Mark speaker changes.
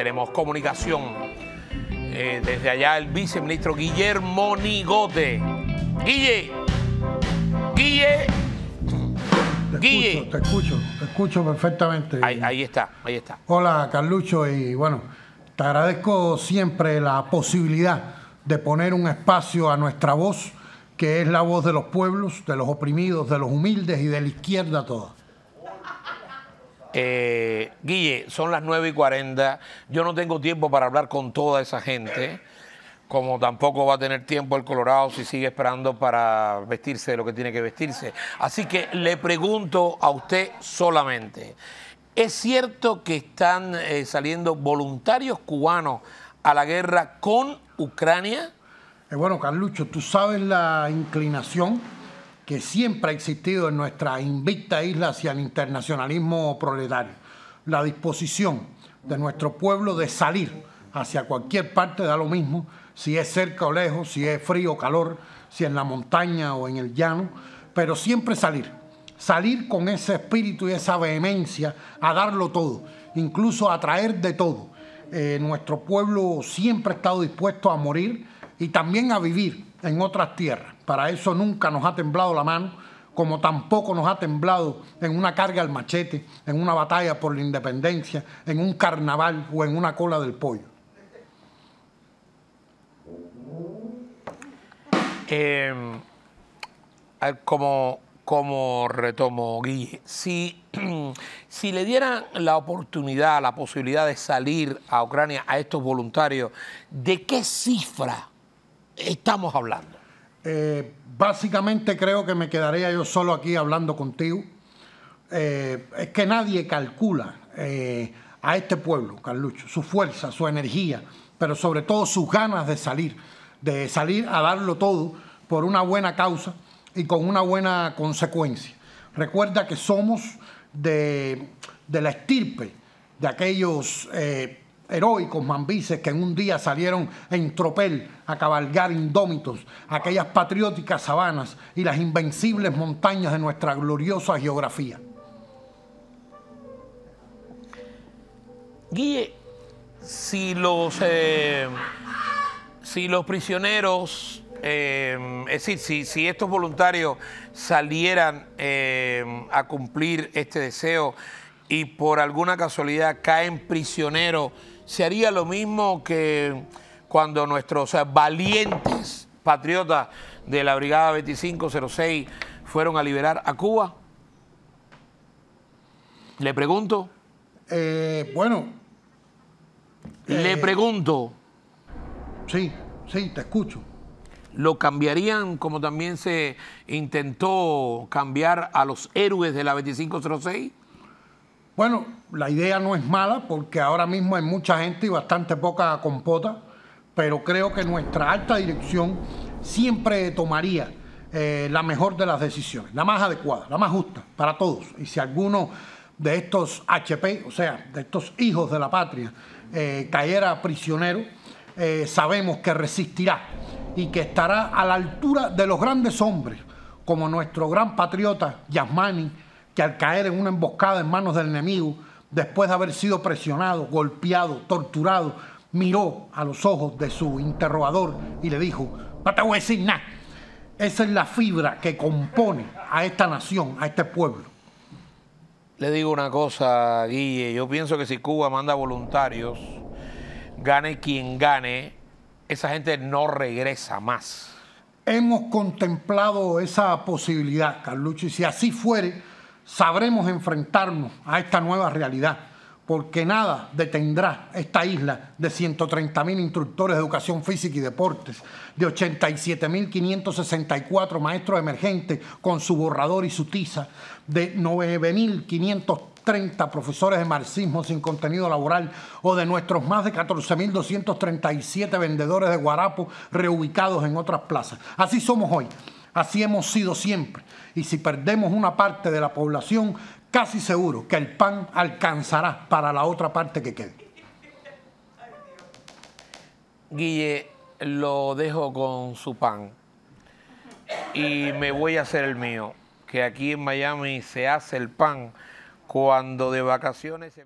Speaker 1: tenemos comunicación eh, desde allá el viceministro Guillermo Nigote. Guille,
Speaker 2: Guille. Te Escucho, te escucho, te escucho perfectamente. Ahí, ahí, está, ahí está. Hola, Carlucho, y bueno, te agradezco siempre la posibilidad de poner un espacio a nuestra voz, que es la voz de los pueblos, de los oprimidos, de los humildes y de la izquierda toda.
Speaker 1: Eh, Guille, son las 9 y 40. Yo no tengo tiempo para hablar con toda esa gente, como tampoco va a tener tiempo el Colorado si sigue esperando para vestirse de lo que tiene que vestirse. Así que le pregunto a usted solamente, ¿es cierto que están eh, saliendo voluntarios cubanos a la guerra con Ucrania?
Speaker 2: Eh, bueno, Carlucho, tú sabes la inclinación que siempre ha existido en nuestra invicta isla hacia el internacionalismo proletario, la disposición de nuestro pueblo de salir hacia cualquier parte, da lo mismo, si es cerca o lejos, si es frío o calor, si en la montaña o en el llano, pero siempre salir, salir con ese espíritu y esa vehemencia a darlo todo, incluso a traer de todo. Eh, nuestro pueblo siempre ha estado dispuesto a morir y también a vivir en otras tierras. Para eso nunca nos ha temblado la mano, como tampoco nos ha temblado en una carga al machete, en una batalla por la independencia, en un carnaval o en una cola del pollo. Em, como,
Speaker 1: como retomo, Guille, si, si le dieran la oportunidad, la posibilidad de salir a Ucrania a estos voluntarios, ¿de qué cifra
Speaker 2: estamos hablando? Eh, básicamente creo que me quedaría yo solo aquí hablando contigo. Eh, es que nadie calcula eh, a este pueblo, Carlucho, su fuerza, su energía, pero sobre todo sus ganas de salir, de salir a darlo todo por una buena causa y con una buena consecuencia. Recuerda que somos de, la estirpe de aquellos heroicos mambises que en un día salieron en tropel a cabalgar indómitos aquellas patrióticas sabanas y las invencibles montañas de nuestra gloriosa geografía. Guille, si los, eh, si los
Speaker 1: prisioneros, eh, es decir, si, si, estos voluntarios salieran eh, a cumplir este deseo y por alguna casualidad caen prisioneros ¿Se haría lo mismo que cuando nuestros valientes patriotas de la Brigada 2506 fueron a liberar a Cuba? Le pregunto.
Speaker 2: Eh, bueno. Le eh, pregunto. Sí, sí,
Speaker 1: te escucho. ¿Lo cambiarían como también se intentó cambiar a los héroes de la 2506?
Speaker 2: Bueno, la idea no es mala porque ahora mismo hay mucha gente y bastante poca compota, pero creo que nuestra alta dirección siempre tomaría eh, la mejor de las decisiones, la más adecuada, la más justa para todos. Y si alguno de estos HP, o sea, de estos hijos de la patria, eh, cayera prisionero, eh, sabemos que resistirá y que estará a la altura de los grandes hombres, como nuestro gran patriota Yasmani que al caer en una emboscada en manos del enemigo, después de haber sido presionado, golpeado, torturado, miró a los ojos de su interrogador y le dijo, no te voy a decir nada. Esa es la fibra que compone a esta nación, a este pueblo.
Speaker 1: Le digo una cosa, Guille, yo pienso que si Cuba manda voluntarios, gane quien gane, esa gente no regresa más.
Speaker 2: Hemos contemplado esa posibilidad, Carlucho, y si así fuere, sabremos enfrentarnos a esta nueva realidad, porque nada detendrá esta isla de 130.000 instructores de educación física y deportes, de 87.564 maestros emergentes con su borrador y su tiza, de 9.530 profesores de marxismo sin contenido laboral o de nuestros más de 14.237 vendedores de guarapo reubicados en otras plazas. Así somos hoy. Así hemos sido siempre. Y si perdemos una parte de la población, casi seguro que el pan alcanzará para la otra parte que quede.
Speaker 1: Guille, lo dejo con su pan y me voy a hacer el mío, que aquí en Miami se hace el pan cuando de vacaciones